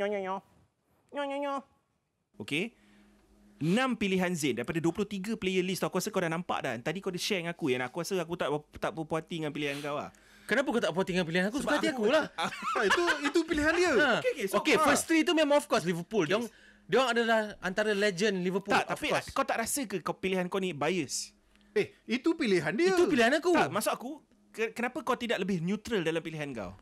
Nyo nyo nyo. Nyo nyo nyo. Okay. 6 pilihan Zain daripada 23 player list aku rasa kau dah nampak dah. Tadi kau ada share dengan aku yang aku rasa aku tak tak puas dengan pilihan kau lah. Kenapa kau tak puas dengan pilihan aku? Sebab hati aku, lah. itu itu pilihan dia. Ha. Okay, okay, so okay ha. first three tu memang of course Liverpool. Okay. dia diorang adalah antara legend Liverpool. Tak, tapi course. kau tak rasa ke kau pilihan kau ni bias? Eh, itu pilihan dia. Itu pilihan aku. Tak, maksud aku, kenapa kau tidak lebih neutral dalam pilihan kau?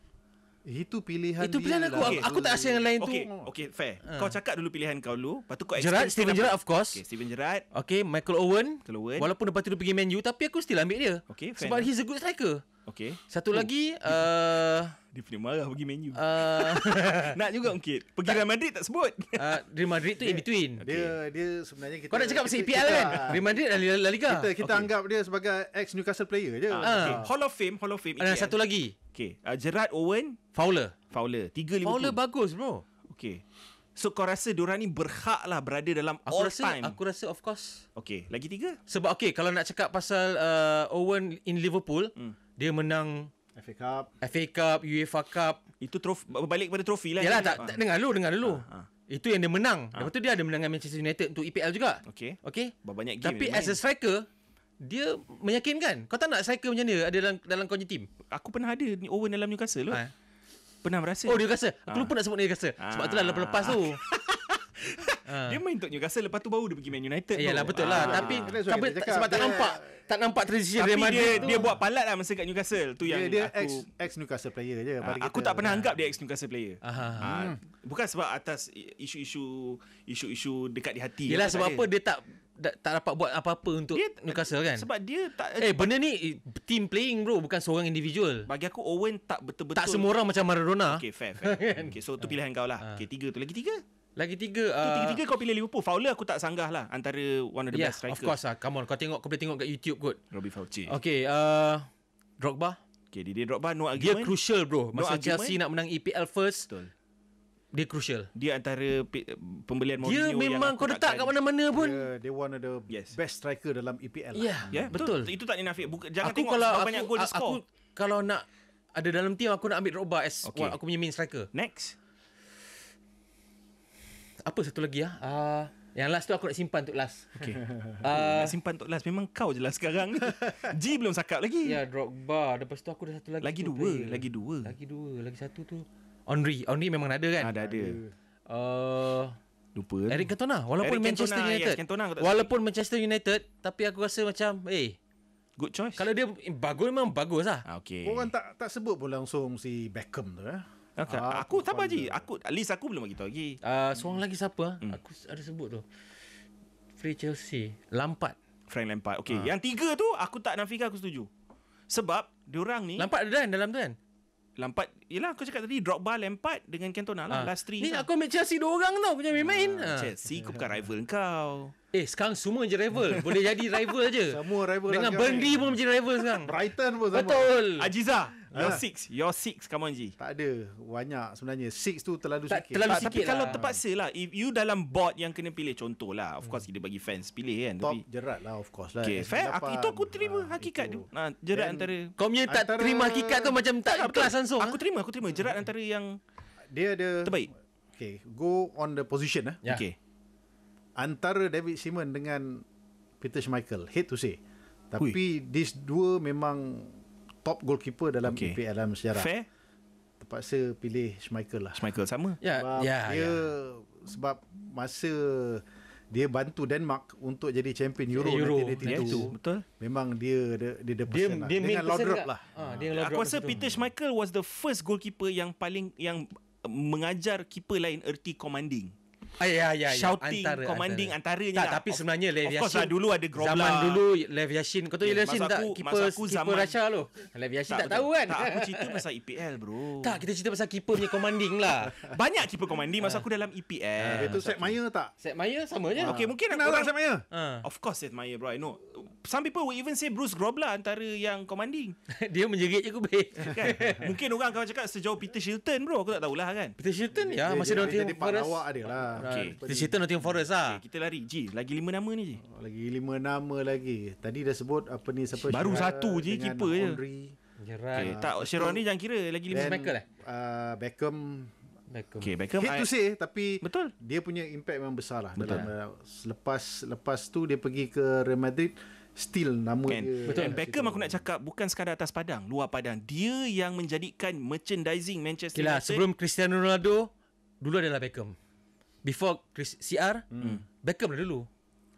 Itu pilihan Itu pilihan aku. Okay. Lah. aku tak rasa yang lain okay. tu Okay fair uh. Kau cakap dulu pilihan kau dulu Lepas tu kau Gerard, Steven Jerat of course okay. Steven Gerrard Okay Michael Owen Michael Owen Walaupun lepas tu dia pergi Man U Tapi aku still ambil dia Okay fair Sebab nah. he's a good striker Okey Satu oh. lagi uh, dia pun marah pergi menu. Uh, nak juga mungkin. Pergi Real Madrid tak sebut. Uh, Real Madrid tu dia, in between. Dia okay. dia sebenarnya kita Kau nak cakap pasal EPL kan? Real Madrid dan La Liga. Kita kita okay. anggap dia sebagai ex Newcastle player je. Uh, ah, okay. Ah. Hall of Fame, Hall of Fame. Ada satu lagi. Okey. Uh, ah, Gerard Owen, Fowler. Fowler. Tiga lima. Fowler bagus bro. Okey. So kau rasa diorang ni berhak lah berada dalam aku all rasa, time. Aku rasa of course. Okey, lagi tiga. Sebab okey kalau nak cakap pasal uh, Owen in Liverpool, hmm dia menang FA Cup FA Cup UEFA Cup itu trof, balik pada trofi lah yalah tak, tak dengar lu, dengar lu. ha. Ah, ah. Ha. itu yang dia menang ha. lepas tu dia ada menang dengan Manchester United untuk EPL juga okey okey banyak game tapi as a striker dia meyakinkan kau tak nak striker macam dia ada dalam dalam kau punya team aku pernah ada Owen dalam Newcastle lu. ha. pernah merasa oh dia rasa aku ha. lupa nak sebut dia rasa sebab ha. itulah lepas-lepas tu Ha. Dia main untuk Newcastle lepas tu baru dia pergi Man United. Iyalah ah, betul lah ha. tapi ha. tapi cakap, sebab tak nampak tak nampak transition dia dia, dia buat palat lah masa kat Newcastle tu yang dia aku, ex ex Newcastle player je ha. aku tak pernah ha. anggap dia ex Newcastle player. Ha. Ha. Bukan sebab atas isu-isu isu-isu dekat di hati. Yalah sebab apa dia tak Da, tak dapat buat apa-apa untuk dia, Newcastle kan sebab dia tak eh benda ni team playing bro bukan seorang individual bagi aku Owen tak betul-betul tak semua orang macam Maradona okey fair fair kan? okey so tu pilihan kau lah okey tiga tu lagi tiga lagi tiga uh, Tiga-tiga kau pilih Liverpool Fowler aku tak sanggah lah Antara one of the yeah, best strikers Of course lah Come on kau tengok Kau boleh tengok kat YouTube kot Robbie Fauci Okay uh, Drogba Okay dia, dia Drogba no argument Dia crucial bro Masa no Chelsea argument. nak menang EPL first Betul dia crucial Dia antara Pembelian Mourinho Dia memang kau letak Kat mana-mana pun Dia, one of the yes. Best striker dalam EPL lah. yeah, yeah, Betul Itu, itu tak dinafik Buka, Jangan aku tengok kalau aku, Banyak gol dia score Aku kalau nak Ada dalam team Aku nak ambil Drogba As okay. aku punya main striker Next apa satu lagi ah? Ya? Uh, yang last tu aku nak simpan untuk last. Okey. Uh, simpan untuk last memang kau je lah sekarang. G belum sakap lagi. Ya, yeah, Drogba. Lepas tu aku ada satu lagi. Lagi dua, player. lagi dua. Lagi dua, lagi satu tu. Henry, Henry memang ada kan? Ah, ada ada. Uh, lupa. Eric tu. Cantona walaupun Eric Manchester Cantona, United. Yes, Cantona, walaupun Manchester United tapi aku rasa macam eh good choice. Kalau dia eh, bagus memang bagus lah. Ah, okay. Orang tak tak sebut pun langsung si Beckham tu eh. Okay. Ah, aku, aku sabar je. Aku list aku belum bagi tahu lagi. Ah, uh, seorang hmm. lagi siapa? Ah? Hmm. Aku ada sebut tu. Free Chelsea, Lampard. Frank Lampard. Okey, uh. Ah. yang tiga tu aku tak nafikan aku setuju. Sebab dia orang ni Lampard ada kan dalam tu kan? Lampat Yelah aku cakap tadi drop ball Lampat Dengan Cantona lah ha. Last three Ni lah. aku ambil Chelsea dua orang tau Punya main-main ha. ha. Chelsea aku bukan rival kau Eh sekarang semua je rival Boleh jadi rival aje Semua rival Dengan lah Burnley pun menjadi rival sekarang Brighton pun sama Betul Ajiza Your ah. six Your six come on G Tak ada Banyak sebenarnya Six tu terlalu tak, sikit Terlalu ah, tak, sikit Tapi lah. kalau terpaksa lah If you dalam board Yang kena pilih Contoh lah Of course hmm. kita bagi fans Pilih kan Top jerat lah of course lah okay, fair. Aku, Itu aku lah. terima ha, hakikat itu. tu ha, Jerat Then, antara Kau punya tak antara... terima hakikat tu Macam tak, tak kelas langsung Aku eh? terima aku terima Jerat antara yang Dia ada Terbaik Okay Go on the position lah eh? yeah. Okay Antara David Simon dengan Peter Schmeichel Hate to say Tapi Hui. These dua memang top goalkeeper dalam okay. EPL dalam sejarah. Fair? Terpaksa pilih Schmeichel lah. Schmeichel sama? Ya. Yeah. Yeah, dia yeah. sebab masa dia bantu Denmark untuk jadi champion Euro, Euro. 1992. Yes, ya, betul. Memang dia dia dia the dia, lah. dia, lah. Ah, dia Laudrup lah. Ha, dia Laudrup. Aku rasa Peter Schmeichel was the first goalkeeper yang paling yang mengajar keeper lain erti commanding. Ah, ya, ya, ya, shouting, antara, commanding antara. antaranya. Tak, lah. tapi sebenarnya Lev Yashin. Of course lah, dulu ada Grobla. Zaman dulu Lev Yashin. Kau tahu yeah, Lev Yashin tak? Keeper, aku zaman, keeper Russia tu. Lev Yashin tak, tak, tak, tahu kan? Tak, aku cerita pasal EPL bro. Tak, kita cerita pasal keeper punya commanding lah. Banyak keeper commanding masa ah. aku dalam EPL. Betul, Seth Meyer tak? Seth Meyer sama je. Okay, mungkin nak korang. Seth Meyer? Ah. Of course Seth Meyer bro. I know some people will even say Bruce Grob lah antara yang commanding. dia menjerit je aku baik. kan? Mungkin orang akan cakap sejauh Peter Shilton bro. Aku tak tahulah kan. Peter Shilton ya. Masih dia, Nottingham dia, Forest. Dia dia lah. Okay. Ha, Peter Shilton Nottingham Forest lah. Okay, kita lari. Ji, lagi lima nama ni Ji. Oh, lagi lima nama lagi. Tadi dah sebut apa ni. Siapa Baru Shira satu je. Keeper je. Okay, uh, tak, Sharon ni jangan kira. Lagi lima. Michael eh? Uh, Beckham Beckham. Okay, Beckham. Hate I... to say tapi betul. Dia punya impact memang besar lah. Betul. Dalam, uh, selepas lepas tu dia pergi ke Real Madrid still nama kan. dia. Betul. And Beckham aku nak cakap bukan sekadar atas padang, luar padang. Dia yang menjadikan merchandising Manchester okay lah, Sebelum Cristiano Ronaldo, dulu adalah Beckham. Before Chris, CR, hmm. Beckham dah dulu.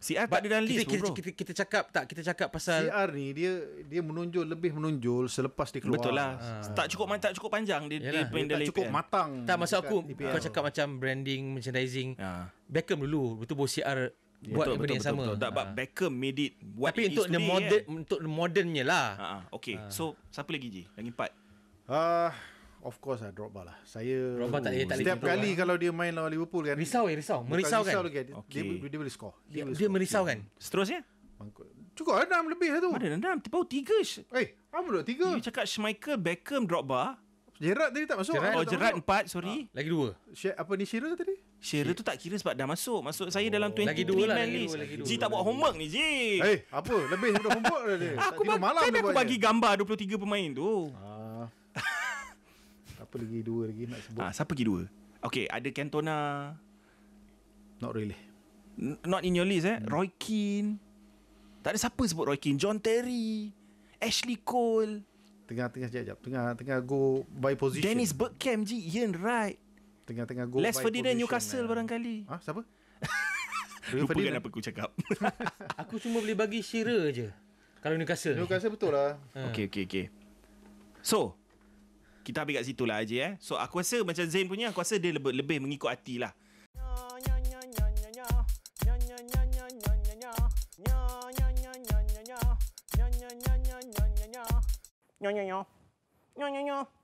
CR tak ada dalam kita, list kita, bro. Kita, kita cakap tak kita cakap pasal CR ni dia dia menunjul lebih menunjul selepas dia keluar. Betul lah. Ha. Tak cukup tak cukup panjang dia Yalah. dia, dia, dia tak cukup IPL. Kan? matang. Tak masa aku IPL. kau cakap macam branding merchandising. Ha. Beckham dulu betul bos CR Yeah, buat benda yang sama. Betul, betul. Tak, but Beckham made it what Tapi it untuk is today, the modern, kan? yeah. untuk modernnya lah. Uh, okay, uh. so siapa lagi Ji? Lagi empat. Uh, of course lah, Drogba lah. Saya Drogba tak, eh, tak setiap tak kali lah. kalau dia main lawan Liverpool kan. Risau eh, risau. Merisau kan? Okay. Dia, dia, dia boleh score. Dia, dia, boleh dia merisau kan? Seterusnya? Cukup lah, enam lebih lah tu. Mana enam? tiba tiga. Eh, hey, apa dah tiga? Dia cakap Schmeichel, Beckham, Drogba. Jerat tadi tak masuk. Gerard, oh, Gerard empat, sorry. Lagi dua. apa ni, Shearer tadi? Syara okay. tu tak kira sebab dah masuk. Maksud saya oh, dalam 23 man lah, list. Ji tak buat homework ni, Ji. Eh, hey, apa? Lebih daripada homework dah dia. Aku tak malam kan aku bagi dia. gambar 23 pemain tu. Ah. apa lagi dua lagi nak sebut? Ah, siapa lagi dua? Okay, ada Cantona. Not really. Not in your list eh. Hmm. Roy Keane. Tak ada siapa sebut Roy Keane. John Terry. Ashley Cole. Tengah-tengah sekejap. Tengah-tengah go by position. Dennis Bergkamp, Ji. Ian Wright tengah-tengah go Les Ferdinand Newcastle lah. barangkali. Ah, ha, siapa? Lupa kan apa aku cakap. aku cuma boleh bagi Shira je. Kalau Newcastle. Newcastle betul lah. Ha. Okay, okay, okay. So, kita habis kat situ lah aja eh. So, aku rasa macam Zain punya, aku rasa dia lebih, lebih mengikut hati lah. nyo, nyo, nyo, nyo, nyo, nyo, nyo, nyo, nyo